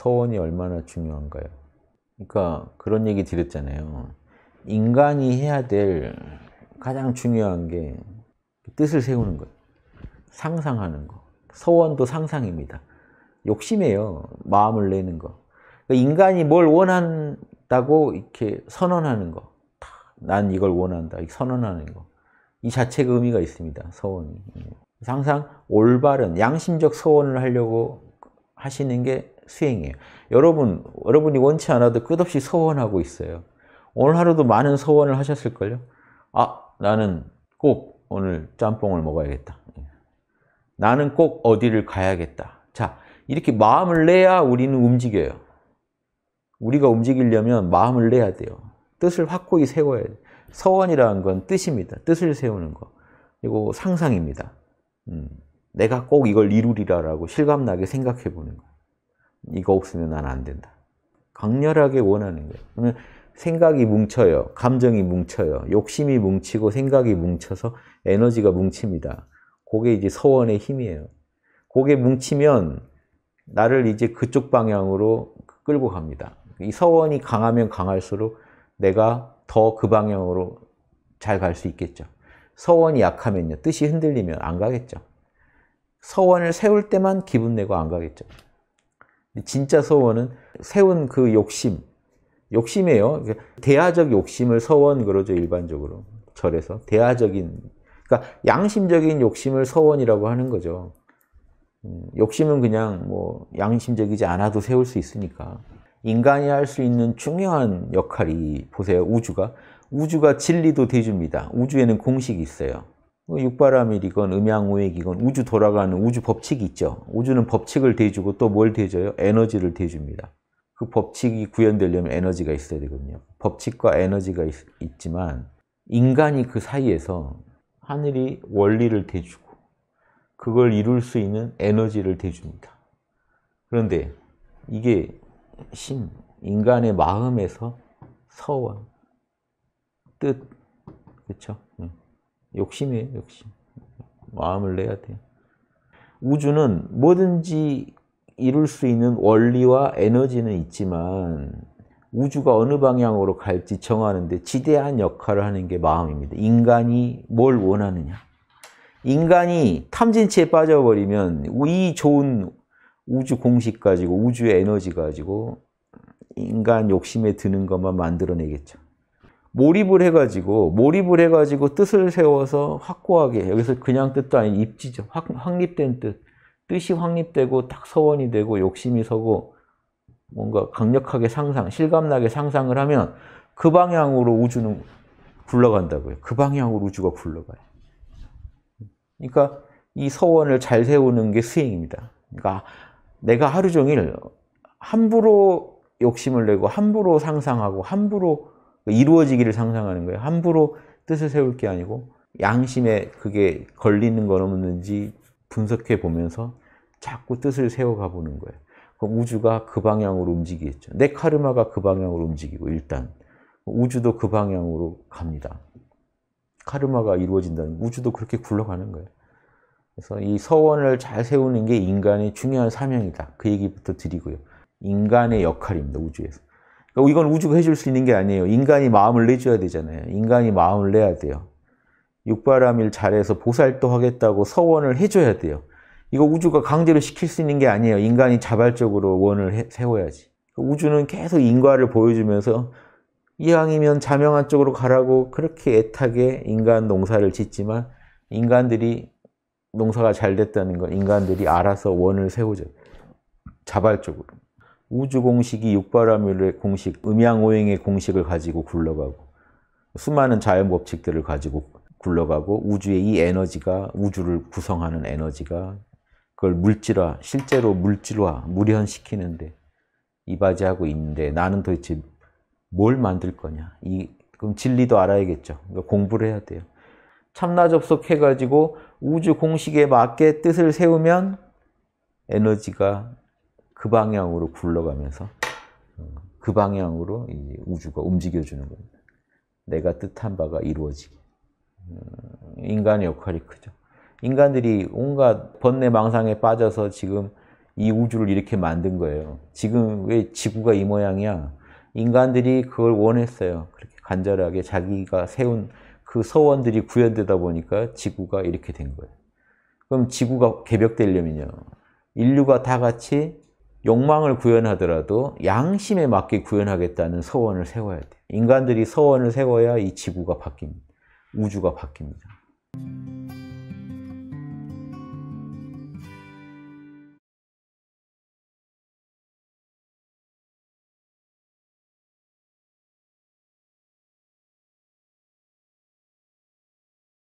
서원이 얼마나 중요한가요? 그러니까 그런 얘기 드렸잖아요. 인간이 해야 될 가장 중요한 게 뜻을 세우는 것, 상상하는 것. 서원도 상상입니다. 욕심이에요. 마음을 내는 거. 그러니까 인간이 뭘 원한다고 이렇게 선언하는 거. 난 이걸 원한다. 선언하는 거. 이 자체가 의미가 있습니다. 서원이. 항상 올바른 양심적 서원을 하려고 하시는 게 수행이에요. 여러분, 여러분이 원치 않아도 끝없이 서원하고 있어요. 오늘 하루도 많은 서원을 하셨을걸요? 아, 나는 꼭 오늘 짬뽕을 먹어야겠다. 예. 나는 꼭 어디를 가야겠다. 자, 이렇게 마음을 내야 우리는 움직여요. 우리가 움직이려면 마음을 내야 돼요. 뜻을 확고히 세워야 돼요. 서원이라는 건 뜻입니다. 뜻을 세우는 거. 그리고 상상입니다. 음, 내가 꼭 이걸 이루리라고 실감나게 생각해 보는 거. 이거 없으면 난 안 된다. 강렬하게 원하는 거예요. 그러면 생각이 뭉쳐요. 감정이 뭉쳐요. 욕심이 뭉치고 생각이 뭉쳐서 에너지가 뭉칩니다. 그게 이제 서원의 힘이에요. 그게 뭉치면 나를 이제 그쪽 방향으로 끌고 갑니다. 이 서원이 강하면 강할수록 내가 더 그 방향으로 잘 갈 수 있겠죠. 서원이 약하면요. 뜻이 흔들리면 안 가겠죠. 서원을 세울 때만 기분 내고 안 가겠죠. 진짜 서원은 세운 그 욕심, 욕심이에요. 그러니까 대하적 욕심을 서원 그러죠, 일반적으로. 절에서. 대하적인, 그러니까 양심적인 욕심을 서원이라고 하는 거죠. 음, 욕심은 그냥 뭐 양심적이지 않아도 세울 수 있으니까. 인간이 할 수 있는 중요한 역할이 보세요, 우주가. 우주가 진리도 대줍니다 우주에는 공식이 있어요. 뭐 육바람밀이건 음양오액이건 우주 돌아가는 우주 법칙이 있죠. 우주는 법칙을 대주고 또 뭘 대줘요? 에너지를 대줍니다. 그 법칙이 구현되려면 에너지가 있어야 되거든요. 법칙과 에너지가 있, 있지만 인간이 그 사이에서 하늘이 원리를 대주고 그걸 이룰 수 있는 에너지를 대줍니다. 그런데 이게 심, 인간의 마음에서 서원, 뜻, 그렇죠? 욕심이에요, 욕심. 마음을 내야 돼요. 우주는 뭐든지 이룰 수 있는 원리와 에너지는 있지만 우주가 어느 방향으로 갈지 정하는데 지대한 역할을 하는 게 마음입니다. 인간이 뭘 원하느냐. 인간이 탐진치에 빠져버리면 이 좋은 우주 공식 가지고 우주의 에너지 가지고 인간 욕심에 드는 것만 만들어내겠죠. 몰입을 해가지고 몰입을 해가지고 뜻을 세워서 확고하게 여기서 그냥 뜻도 아닌 입지죠. 확, 확립된 뜻. 뜻이 확립되고 딱 서원이 되고 욕심이 서고 뭔가 강력하게 상상, 실감나게 상상을 하면 그 방향으로 우주는 굴러간다고요. 그 방향으로 우주가 굴러가요. 그러니까 이 서원을 잘 세우는 게 수행입니다. 그러니까 내가 하루 종일 함부로 욕심을 내고 함부로 상상하고 함부로 그러니까 이루어지기를 상상하는 거예요. 함부로 뜻을 세울 게 아니고 양심에 그게 걸리는 건 없는지 분석해 보면서 자꾸 뜻을 세워가 보는 거예요. 그럼 우주가 그 방향으로 움직이겠죠. 내 카르마가 그 방향으로 움직이고 일단 우주도 그 방향으로 갑니다. 카르마가 이루어진다는 우주도 그렇게 굴러가는 거예요. 그래서 이 서원을 잘 세우는 게 인간의 중요한 사명이다. 그 얘기부터 드리고요. 인간의 역할입니다. 우주에서. 그러니까 이건 우주가 해줄 수 있는 게 아니에요. 인간이 마음을 내줘야 되잖아요. 인간이 마음을 내야 돼요. 육바람일 잘해서 보살도 하겠다고 서원을 해줘야 돼요. 이거 우주가 강제로 시킬 수 있는 게 아니에요. 인간이 자발적으로 원을 해, 세워야지. 우주는 계속 인과를 보여주면서 이왕이면 자명한 쪽으로 가라고 그렇게 애타게 인간 농사를 짓지만 인간들이 농사가 잘 됐다는 건 인간들이 알아서 원을 세우죠. 자발적으로. 우주 공식이 육바라밀의 공식, 음양오행의 공식을 가지고 굴러가고 수많은 자연 법칙들을 가지고 굴러가고 우주의 이 에너지가 우주를 구성하는 에너지가 그걸 물질화, 실제로 물질화, 물현시키는데 이바지하고 있는데 나는 도대체 뭘 만들 거냐? 이 그럼 진리도 알아야겠죠. 그러니까 공부를 해야 돼요. 참나 접속해가지고 우주 공식에 맞게 뜻을 세우면 에너지가 그 방향으로 굴러가면서 어, 그 방향으로 우주가 움직여주는 겁니다. 내가 뜻한 바가 이루어지게. 음, 인간의 역할이 크죠. 인간들이 온갖 번뇌망상에 빠져서 지금 이 우주를 이렇게 만든 거예요. 지금 왜 지구가 이 모양이야? 인간들이 그걸 원했어요. 그렇게 간절하게 자기가 세운 그 서원들이 구현되다 보니까 지구가 이렇게 된 거예요. 그럼 지구가 개벽되려면요. 인류가 다 같이 욕망을 구현하더라도 양심에 맞게 구현하겠다는 서원을 세워야 돼. 인간들이 서원을 세워야 이 지구가 바뀝니다. 우주가 바뀝니다.